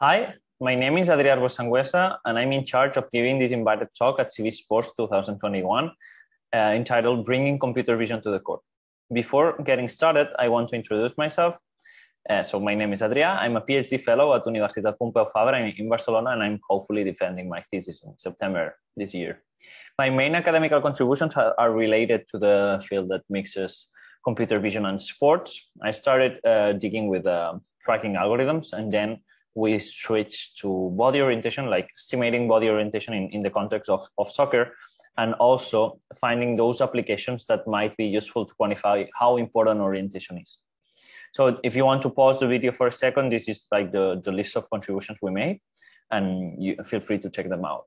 Hi, my name is Adrián Bosanguesa, and I'm in charge of giving this invited talk at CV Sports 2021, uh, entitled Bringing Computer Vision to the Court." Before getting started, I want to introduce myself. Uh, so my name is adria i I'm a PhD fellow at Universitat Pompeu Fabra in, in Barcelona, and I'm hopefully defending my thesis in September this year. My main academic contributions are related to the field that mixes computer vision and sports. I started uh, digging with um, tracking algorithms and then we switched to body orientation, like estimating body orientation in, in the context of, of soccer, and also finding those applications that might be useful to quantify how important orientation is. So if you want to pause the video for a second, this is like the, the list of contributions we made, and you feel free to check them out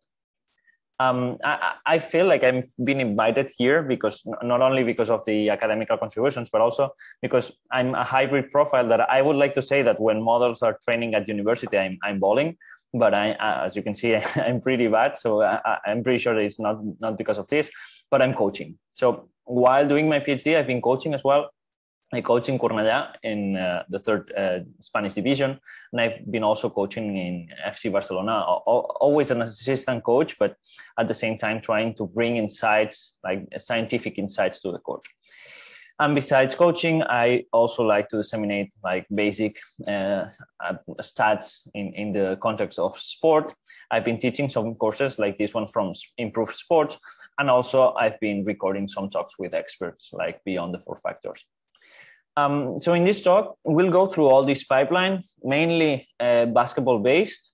um, I, I, feel like I'm being invited here because not only because of the academical contributions, but also because I'm a hybrid profile that I would like to say that when models are training at university, I'm, I'm bowling, but I, uh, as you can see, I'm pretty bad. So I, am pretty sure it's not, not because of this, but I'm coaching. So while doing my PhD, I've been coaching as well. I coach in Cornellà in uh, the third uh, Spanish division, and I've been also coaching in FC Barcelona, always an assistant coach, but at the same time trying to bring insights, like scientific insights, to the coach. And besides coaching, I also like to disseminate like basic uh, uh, stats in, in the context of sport. I've been teaching some courses like this one from Improved Sports, and also I've been recording some talks with experts like Beyond the Four Factors. Um, so in this talk, we'll go through all this pipeline, mainly uh, basketball-based.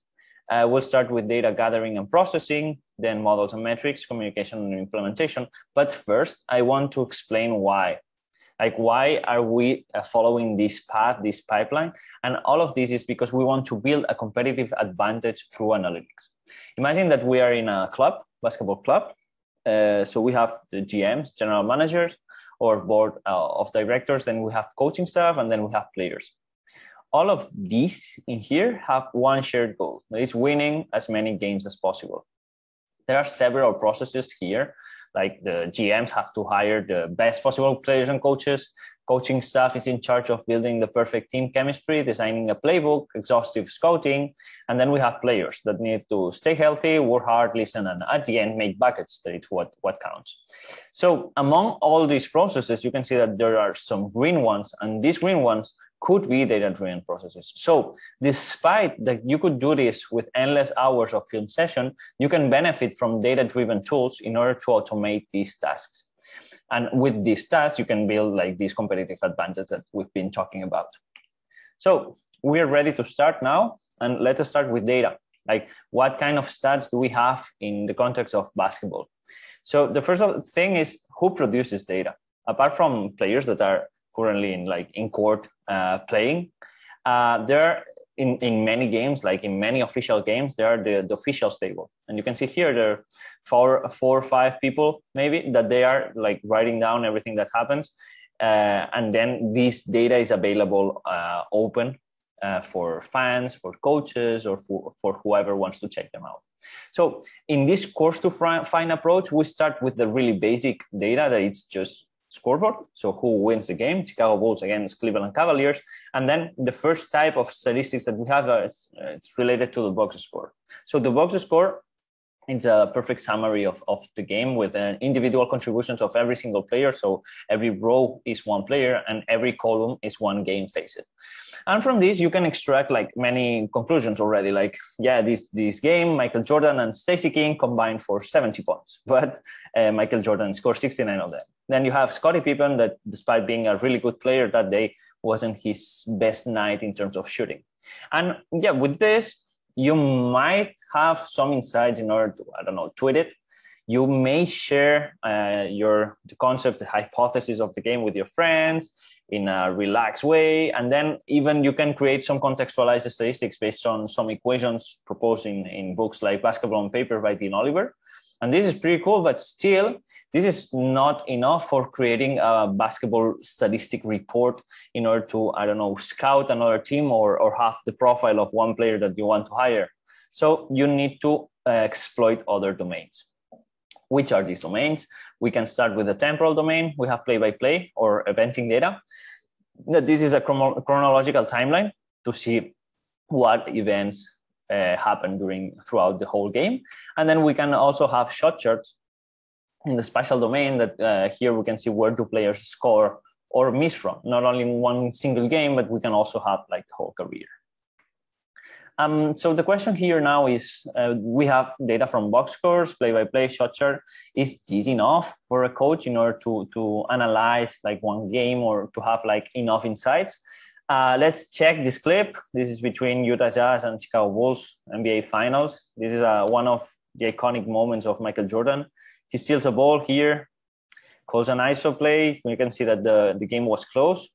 Uh, we'll start with data gathering and processing, then models and metrics, communication and implementation. But first, I want to explain why. Like, why are we uh, following this path, this pipeline? And all of this is because we want to build a competitive advantage through analytics. Imagine that we are in a club, basketball club. Uh, so we have the GMs, general managers, or board uh, of directors. Then we have coaching staff, and then we have players. All of these in here have one shared goal, that is winning as many games as possible. There are several processes here, like the GMs have to hire the best possible players and coaches. Coaching staff is in charge of building the perfect team chemistry, designing a playbook, exhaustive scouting, and then we have players that need to stay healthy, work hard, listen, and at the end make buckets. That is what what counts. So among all these processes, you can see that there are some green ones, and these green ones could be data-driven processes. So despite that you could do this with endless hours of film session, you can benefit from data-driven tools in order to automate these tasks. And with these tasks, you can build like these competitive advantages that we've been talking about. So we're ready to start now. And let's start with data. Like what kind of stats do we have in the context of basketball? So the first thing is who produces data? Apart from players that are currently in like in court uh, playing, uh, there in, in many games, like in many official games, there are the, the officials table and you can see here there are four four or five people maybe that they are like writing down everything that happens uh, and then this data is available uh, open uh, for fans for coaches or for, for whoever wants to check them out so in this course to find approach we start with the really basic data that it's just scoreboard so who wins the game chicago bulls against cleveland cavaliers and then the first type of statistics that we have is uh, related to the box score so the box score it's a perfect summary of, of the game with an uh, individual contributions of every single player. So every row is one player and every column is one game facet. And from this, you can extract like many conclusions already. Like, yeah, this, this game, Michael Jordan and Stacey King combined for 70 points, but uh, Michael Jordan scored 69 of them. Then you have Scottie Pippen that despite being a really good player that day, wasn't his best night in terms of shooting. And yeah, with this, you might have some insights in order to, I don't know, tweet it. You may share uh, your the concept, the hypothesis of the game with your friends in a relaxed way. And then even you can create some contextualized statistics based on some equations proposed in, in books like Basketball on Paper by Dean Oliver. And this is pretty cool, but still this is not enough for creating a basketball statistic report in order to, I don't know, scout another team or, or have the profile of one player that you want to hire. So you need to uh, exploit other domains. Which are these domains? We can start with the temporal domain. We have play-by-play or eventing data. This is a chronological timeline to see what events uh, happen during throughout the whole game. And then we can also have shot charts in the spatial domain that uh, here we can see where do players score or miss from, not only in one single game, but we can also have like the whole career. Um, so the question here now is, uh, we have data from box scores, play-by-play, shot chart. Is this enough for a coach in order to, to analyze like one game or to have like enough insights? Uh, let's check this clip. This is between Utah Jazz and Chicago Bulls NBA Finals. This is uh, one of the iconic moments of Michael Jordan he steals a ball here, calls an ISO play. You can see that the, the game was close.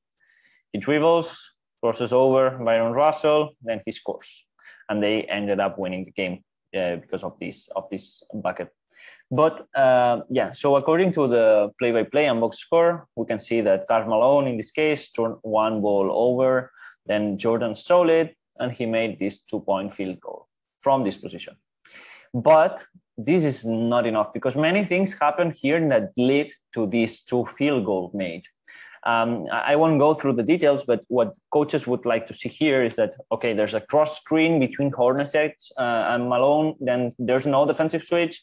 He dribbles, crosses over Byron Russell, then he scores. And they ended up winning the game uh, because of this of this bucket. But uh, yeah, so according to the play-by-play -play and box score, we can see that Carl Malone in this case turned one ball over, then Jordan stole it, and he made this two-point field goal from this position. But this is not enough because many things happen here that lead to these two field goal made. Um, I won't go through the details, but what coaches would like to see here is that okay, there's a cross screen between Hornacek uh, and Malone. Then there's no defensive switch.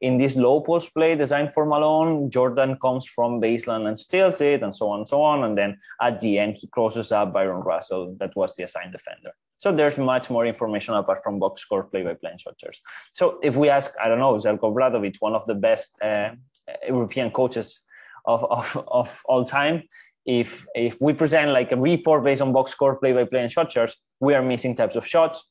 In this low post play designed for Malone, Jordan comes from baseline and steals it, and so on and so on. And then at the end, he closes up Byron Russell. That was the assigned defender. So there's much more information apart from box score play-by-play and shot charts. So if we ask, I don't know, Zelko Bradovic, one of the best uh, European coaches of, of, of all time, if if we present like a report based on box score, play-by-play and shot charts, we are missing types of shots,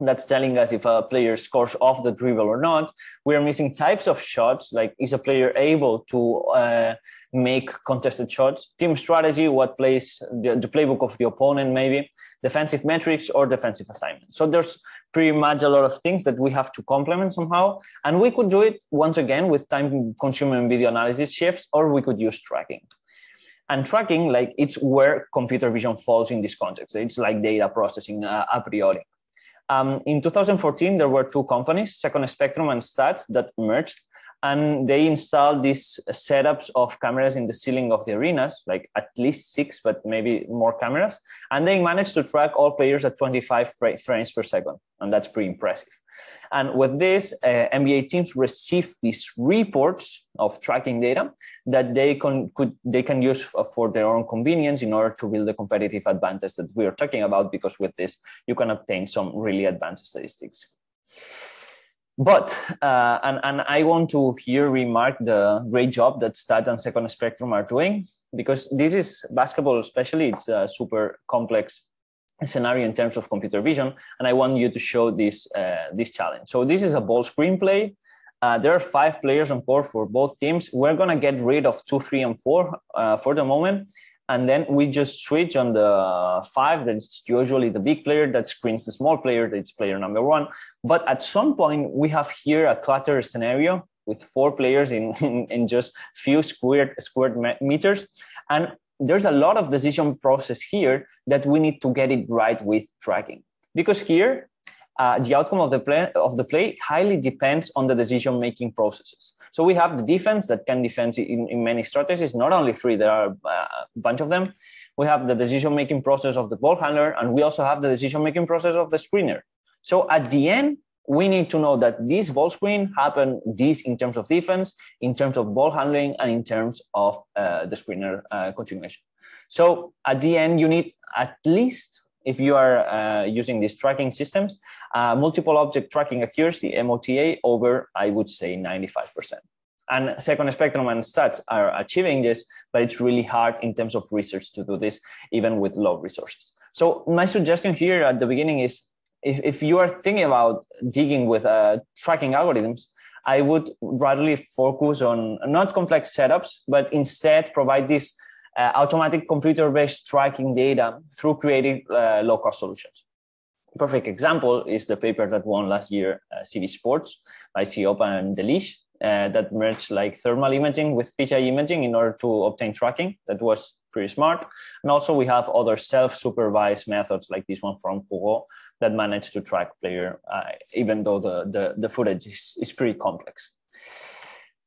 that's telling us if a player scores off the dribble or not. We are missing types of shots, like is a player able to uh, make contested shots, team strategy, what plays the, the, playbook of the opponent, maybe defensive metrics or defensive assignment. So there's pretty much a lot of things that we have to complement somehow. And we could do it once again with time consuming video analysis shifts, or we could use tracking and tracking like it's where computer vision falls in this context it's like data processing uh, a priori um, in 2014, there were two companies, Second Spectrum and Stats, that merged and they installed these setups of cameras in the ceiling of the arenas, like at least six, but maybe more cameras. And they managed to track all players at 25 frames per second, and that's pretty impressive. And with this, uh, NBA teams receive these reports of tracking data that they can could they can use for their own convenience in order to build the competitive advantage that we are talking about. Because with this, you can obtain some really advanced statistics but uh, and and I want to here remark the great job that stats and Second Spectrum are doing because this is basketball, especially it's a super complex scenario in terms of computer vision, and I want you to show this uh, this challenge. So this is a ball screenplay. Uh, there are five players on court for both teams. We're gonna get rid of two, three, and four uh, for the moment, and then we just switch on the five that's usually the big player that screens the small player that's player number one but at some point we have here a clutter scenario with four players in, in, in just few squared squared meters and there's a lot of decision process here that we need to get it right with tracking because here uh, the outcome of the play of the play highly depends on the decision making processes. So we have the defense that can defend in, in many strategies, not only three. There are uh, bunch of them. We have the decision making process of the ball handler, and we also have the decision making process of the screener. So at the end, we need to know that this ball screen happened this in terms of defense, in terms of ball handling, and in terms of uh, the screener uh, continuation. So at the end, you need at least, if you are uh, using these tracking systems, uh, multiple object tracking accuracy, MOTA, over, I would say, 95% and second spectrum and stats are achieving this, but it's really hard in terms of research to do this, even with low resources. So my suggestion here at the beginning is if, if you are thinking about digging with uh, tracking algorithms, I would rather focus on not complex setups, but instead provide this uh, automatic computer-based tracking data through creative uh, low-cost solutions. Perfect example is the paper that won last year uh, CV Sports by Siopa and Delish, uh, that merged like thermal imaging with fisheye imaging in order to obtain tracking. That was pretty smart. And also we have other self-supervised methods like this one from Hugo that manage to track player, uh, even though the, the, the footage is, is pretty complex.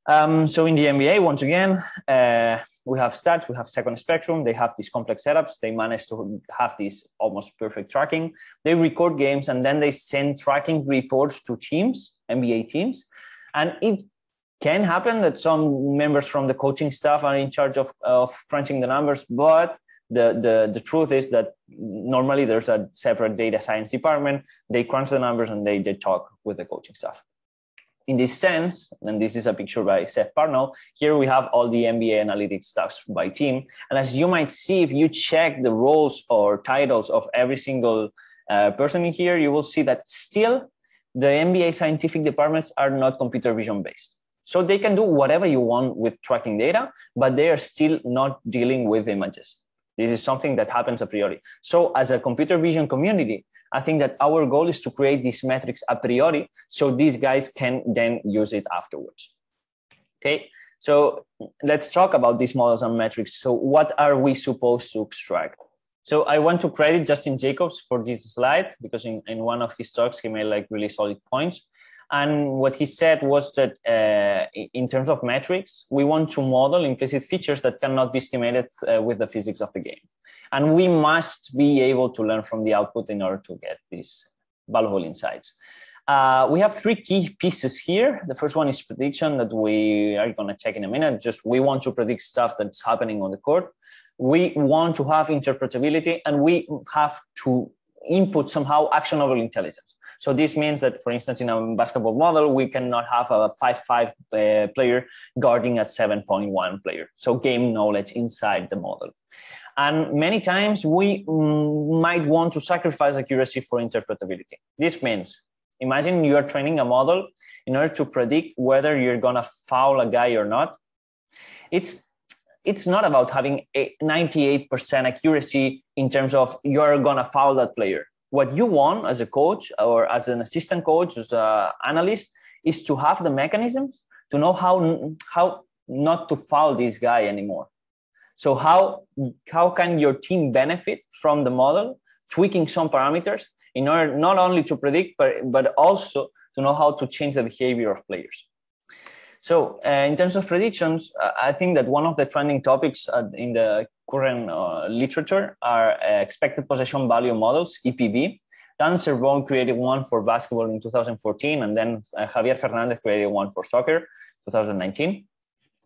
Um, so in the NBA, once again, uh, we have stats, we have second spectrum, they have these complex setups, they manage to have this almost perfect tracking. They record games and then they send tracking reports to teams, NBA teams. And it can happen that some members from the coaching staff are in charge of, of crunching the numbers, but the, the, the truth is that normally there's a separate data science department. They crunch the numbers and they, they talk with the coaching staff. In this sense, and this is a picture by Seth Parnell, here we have all the MBA analytics staffs by team. And as you might see, if you check the roles or titles of every single uh, person in here, you will see that still the MBA scientific departments are not computer vision based so they can do whatever you want with tracking data, but they are still not dealing with images. This is something that happens a priori. So as a computer vision community, I think that our goal is to create these metrics a priori so these guys can then use it afterwards. Okay, so let's talk about these models and metrics. So what are we supposed to extract? So I want to credit Justin Jacobs for this slide because in, in one of his talks, he made like really solid points. And what he said was that uh, in terms of metrics, we want to model implicit features that cannot be estimated uh, with the physics of the game. And we must be able to learn from the output in order to get these valuable insights. Uh, we have three key pieces here. The first one is prediction that we are going to check in a minute. Just we want to predict stuff that's happening on the court. We want to have interpretability and we have to input somehow actionable intelligence. So this means that, for instance, in a basketball model, we cannot have a 5-5 uh, player guarding a 7.1 player. So game knowledge inside the model. And many times we mm, might want to sacrifice accuracy for interpretability. This means, imagine you're training a model in order to predict whether you're gonna foul a guy or not. It's it's not about having a 98% accuracy in terms of you're gonna foul that player what you want as a coach or as an assistant coach, as an analyst, is to have the mechanisms to know how how not to foul this guy anymore. So how how can your team benefit from the model, tweaking some parameters in order not only to predict but but also to know how to change the behavior of players. So uh, in terms of predictions, uh, I think that one of the trending topics uh, in the current uh, literature are uh, expected possession value models, EPV. Dan Serbon created one for basketball in 2014, and then uh, Javier Fernandez created one for soccer 2019.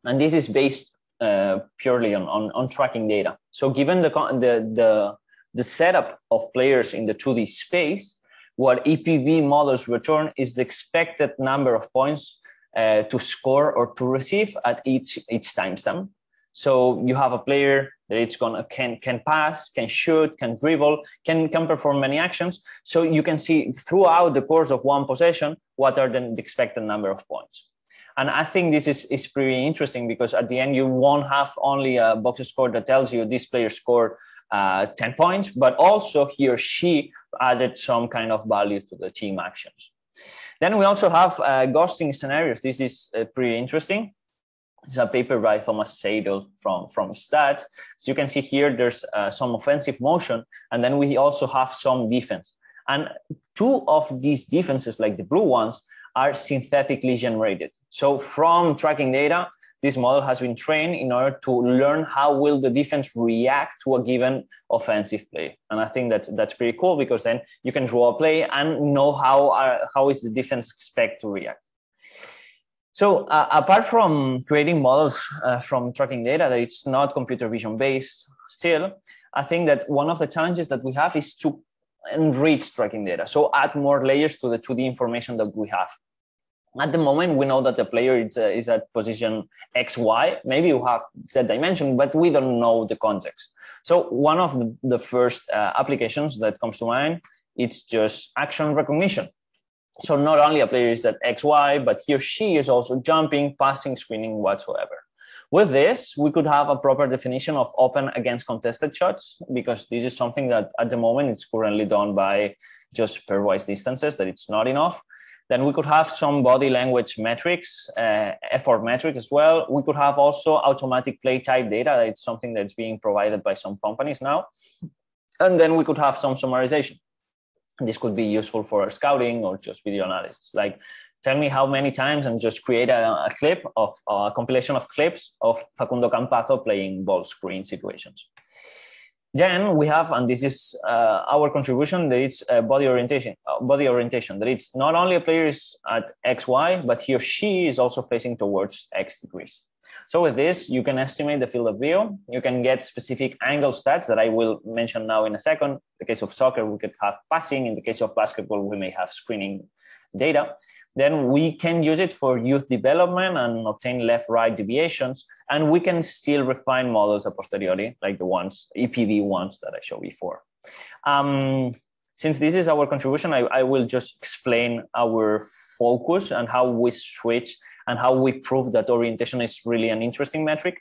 And this is based uh, purely on, on, on, tracking data. So given the, the, the, the setup of players in the 2D space, what EPV models return is the expected number of points uh, to score or to receive at each each timestamp. So you have a player that it's gonna can can pass, can shoot, can dribble, can can perform many actions. So you can see throughout the course of one possession what are the expected number of points. And I think this is, is pretty interesting because at the end you won't have only a box score that tells you this player scored uh, 10 points, but also he or she added some kind of value to the team actions. Then we also have uh, ghosting scenarios. This is uh, pretty interesting this is a paper by Thomas Seidel from, from Stats. So you can see here, there's uh, some offensive motion, and then we also have some defense. And two of these defenses, like the blue ones, are synthetically generated. So from tracking data, this model has been trained in order to learn how will the defense react to a given offensive play. And I think that that's pretty cool because then you can draw a play and know how, are, uh, how is the defense expect to react. So uh, apart from creating models uh, from tracking data that it's not computer vision based still, I think that one of the challenges that we have is to enrich tracking data. So add more layers to the 2D information that we have. At the moment, we know that the player is, uh, is at position X, Y. Maybe you have that dimension, but we don't know the context. So one of the, the first uh, applications that comes to mind, it's just action recognition. So not only a player is at XY, but he or she is also jumping, passing, screening whatsoever. With this, we could have a proper definition of open against contested shots because this is something that at the moment it's currently done by just pairwise distances, that it's not enough. Then we could have some body language metrics, uh, effort metrics as well. We could have also automatic play type data. It's something that's being provided by some companies now. And then we could have some summarization this could be useful for scouting or just video analysis like tell me how many times and just create a, a clip of a compilation of clips of facundo Campazzo playing ball screen situations then we have, and this is uh, our contribution, that it's body orientation. Uh, body orientation. That it's not only a player is at x y, but he or she is also facing towards x degrees. So with this, you can estimate the field of view. You can get specific angle stats that I will mention now in a second. In the case of soccer, we could have passing. In the case of basketball, we may have screening data then we can use it for youth development and obtain left-right deviations. And we can still refine models a posteriori, like the ones, EPV ones that I showed before. Um, since this is our contribution, I, I, will just explain our focus and how we switch and how we prove that orientation is really an interesting metric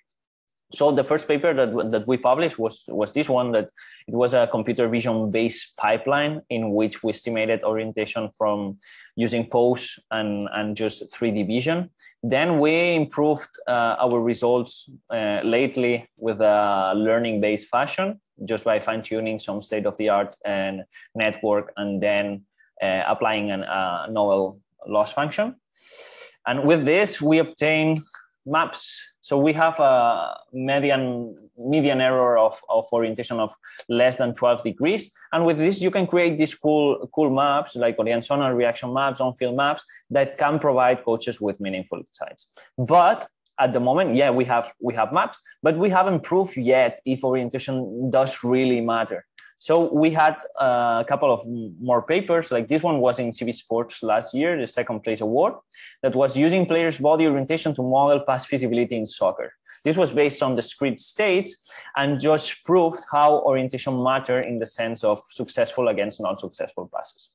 so the first paper that, that we published was was this one that it was a computer vision based pipeline in which we estimated orientation from using pose and and just 3d vision then we improved uh, our results uh, lately with a learning based fashion just by fine tuning some state of the art and network and then uh, applying a uh, novel loss function and with this we obtain maps so we have a median median error of, of orientation of less than 12 degrees. And with this, you can create these cool, cool maps like orientational reaction maps, on-field maps that can provide coaches with meaningful insights. But at the moment, yeah, we have we have maps, but we haven't proved yet if orientation does really matter. So we had uh, a couple of more papers, like this one was in CV Sports last year, the second place award, that was using players' body orientation to model pass feasibility in soccer. This was based on discrete states and just proved how orientation matter in the sense of successful against non-successful passes.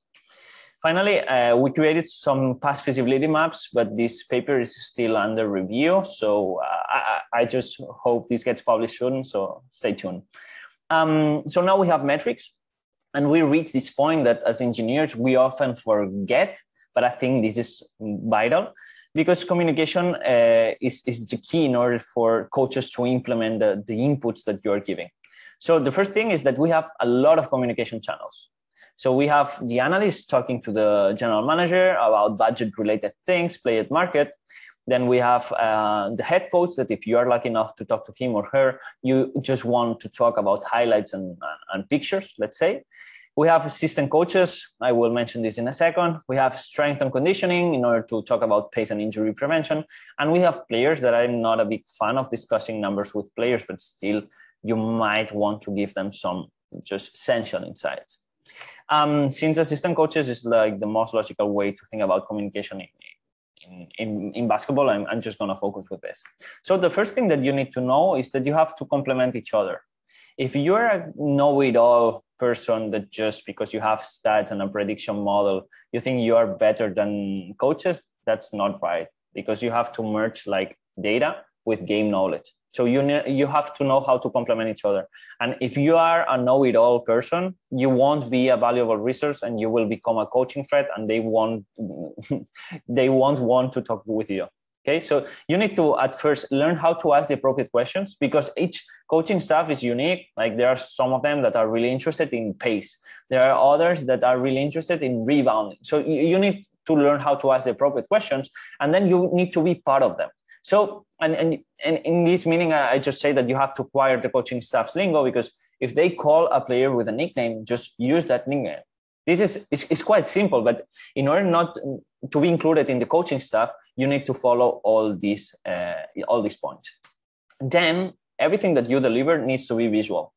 Finally, uh, we created some pass feasibility maps, but this paper is still under review. So uh, I, I just hope this gets published soon. So stay tuned. Um, so now we have metrics, and we reach this point that as engineers we often forget, but I think this is vital because communication uh, is, is the key in order for coaches to implement the, the inputs that you're giving. So the first thing is that we have a lot of communication channels. So we have the analyst talking to the general manager about budget related things, play at market. Then we have uh, the head coach that if you are lucky enough to talk to him or her, you just want to talk about highlights and, and pictures, let's say. We have assistant coaches. I will mention this in a second. We have strength and conditioning in order to talk about pace and injury prevention. And we have players that I'm not a big fan of discussing numbers with players, but still you might want to give them some just essential insights. Um, since assistant coaches is like the most logical way to think about communication in, in, in, in basketball, I'm, I'm just going to focus with this. So the first thing that you need to know is that you have to complement each other. If you're a know-it-all person that just because you have stats and a prediction model, you think you are better than coaches, that's not right because you have to merge like data with game knowledge. So you you have to know how to complement each other. And if you are a know-it-all person, you won't be a valuable resource, and you will become a coaching threat, and they won't they won't want to talk with you. Okay, so you need to at first learn how to ask the appropriate questions because each coaching staff is unique. Like there are some of them that are really interested in pace. There are others that are really interested in rebounding. So you need to learn how to ask the appropriate questions, and then you need to be part of them. So, and, and, and in this meaning, I just say that you have to acquire the coaching staff's lingo because if they call a player with a nickname, just use that nickname. This is, it's quite simple, but in order not to be included in the coaching staff, you need to follow all these, uh, all these points. Then everything that you deliver needs to be visual.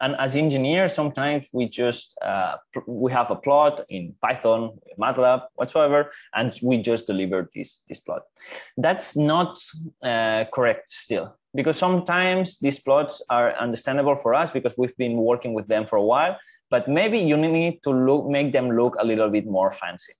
And as engineers, sometimes we just uh, we have a plot in Python, MATLAB, whatsoever, and we just deliver this this plot. That's not uh, correct still because sometimes these plots are understandable for us because we've been working with them for a while. But maybe you need to look make them look a little bit more fancy,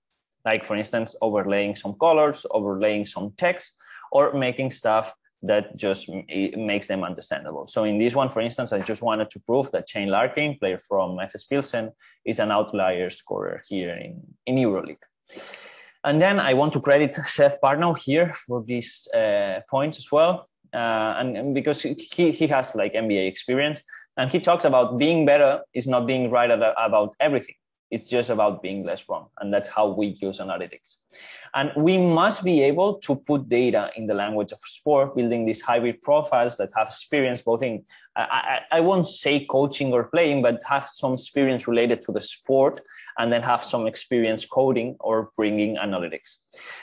like for instance overlaying some colors, overlaying some text, or making stuff that just makes them understandable. So in this one, for instance, I just wanted to prove that Shane Larkin, player from FS Pilsen, is an outlier scorer here in, in EuroLeague. And then I want to credit Seth Barnow here for these uh, points as well. Uh, and, and, because he, he has like MBA experience and he talks about being better is not being right about everything. It's just about being less wrong. And that's how we use analytics. And we must be able to put data in the language of sport, building these hybrid profiles that have experience both in, I, I, I won't say coaching or playing, but have some experience related to the sport and then have some experience coding or bringing analytics.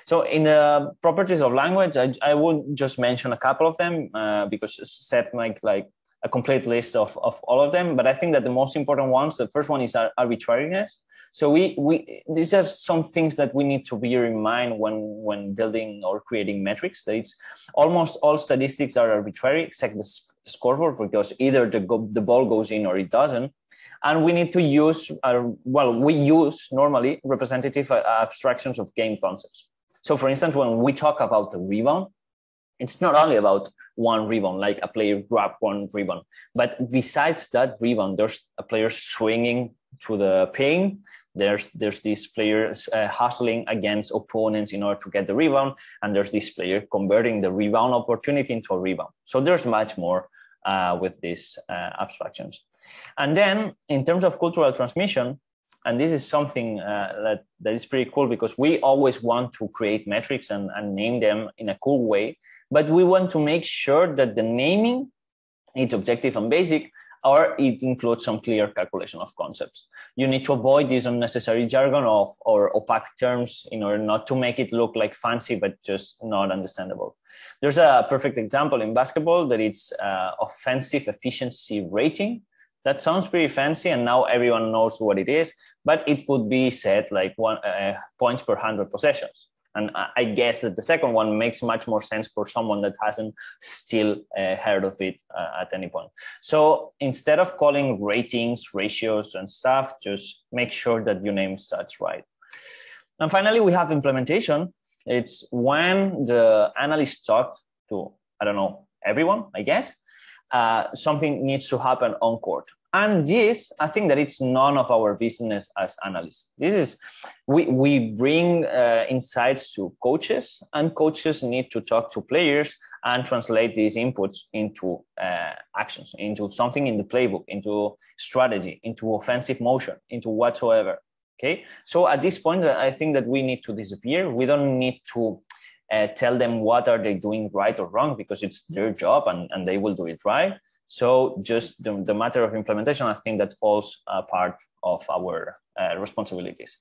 So in the properties of language, I, I would just mention a couple of them uh, because Seth might like a complete list of, of all of them, but I think that the most important ones, the first one is arbitrariness. So we, we these are some things that we need to bear in mind when, when building or creating metrics. That it's almost all statistics are arbitrary except the, scoreboard because either the, go, the ball goes in or it doesn't. And we need to use, uh, well, we use normally representative uh, abstractions of game concepts. So for instance, when we talk about the rebound, it's not only about one rebound, like a player grab one rebound, but besides that rebound, there's a player swinging to the paint. There's there's this player uh, hustling against opponents in order to get the rebound, and there's this player converting the rebound opportunity into a rebound. So there's much more uh, with these uh, abstractions. And then in terms of cultural transmission, and this is something uh, that, that is pretty cool because we always want to create metrics and, and name them in a cool way but we want to make sure that the naming is objective and basic or it includes some clear calculation of concepts. You need to avoid this unnecessary jargon of or opaque terms in order not to make it look like fancy, but just not understandable. There's a perfect example in basketball that it's uh, offensive efficiency rating. That sounds pretty fancy, and now everyone knows what it is, but it could be said like one uh, points per 100 possessions. And I guess that the second one makes much more sense for someone that hasn't still uh, heard of it uh, at any point. So instead of calling ratings, ratios, and stuff, just make sure that you name such right. And finally, we have implementation. It's when the analyst talked to, I don't know, everyone, I guess, uh, something needs to happen on court. And this, I think that it's none of our business as analysts. This is, we, we bring uh, insights to coaches, and coaches need to talk to players and translate these inputs into uh, actions, into something in the playbook, into strategy, into offensive motion, into whatsoever. Okay. So at this point, uh, I think that we need to disappear. We don't need to uh, tell them what are they doing right or wrong because it's their job and, and they will do it right so just the, the matter of implementation, I think that falls a part of our uh, responsibilities.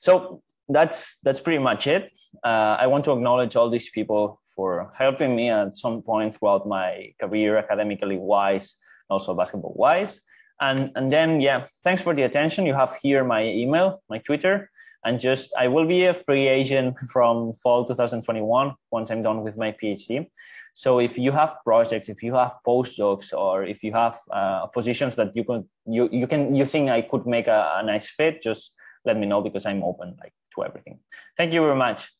So that's that's pretty much it. Uh, I want to acknowledge all these people for helping me at some point throughout my career, academically wise, also basketball wise. And, and then, yeah, thanks for the attention. You have here my email, my Twitter and just I will be a free agent from fall 2021 once I'm done with my PhD. So if you have projects, if you have postdocs, or if you have uh, positions that you can, you you can you think I could make a, a nice fit, just let me know because I'm open like to everything. Thank you very much.